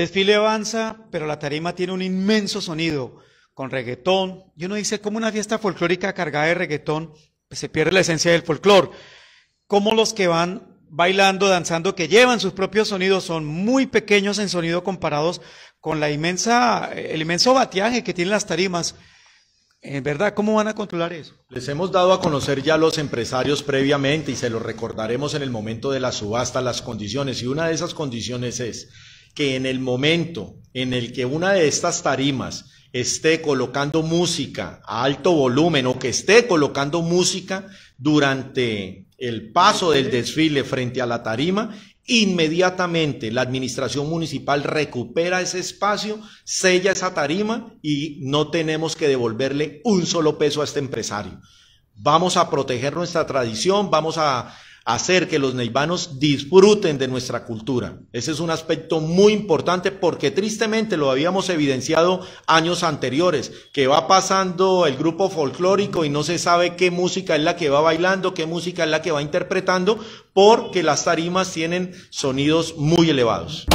Desfile avanza, pero la tarima tiene un inmenso sonido, con reggaetón. Y uno dice, ¿cómo una fiesta folclórica cargada de reggaetón? Pues, se pierde la esencia del folclor. Como los que van bailando, danzando, que llevan sus propios sonidos, son muy pequeños en sonido comparados con la inmensa, el inmenso bateaje que tienen las tarimas. ¿En verdad cómo van a controlar eso? Les hemos dado a conocer ya a los empresarios previamente y se lo recordaremos en el momento de la subasta las condiciones y una de esas condiciones es que en el momento en el que una de estas tarimas esté colocando música a alto volumen o que esté colocando música durante el paso del desfile frente a la tarima, inmediatamente la administración municipal recupera ese espacio, sella esa tarima y no tenemos que devolverle un solo peso a este empresario. Vamos a proteger nuestra tradición, vamos a hacer que los neivanos disfruten de nuestra cultura. Ese es un aspecto muy importante porque tristemente lo habíamos evidenciado años anteriores, que va pasando el grupo folclórico y no se sabe qué música es la que va bailando, qué música es la que va interpretando, porque las tarimas tienen sonidos muy elevados.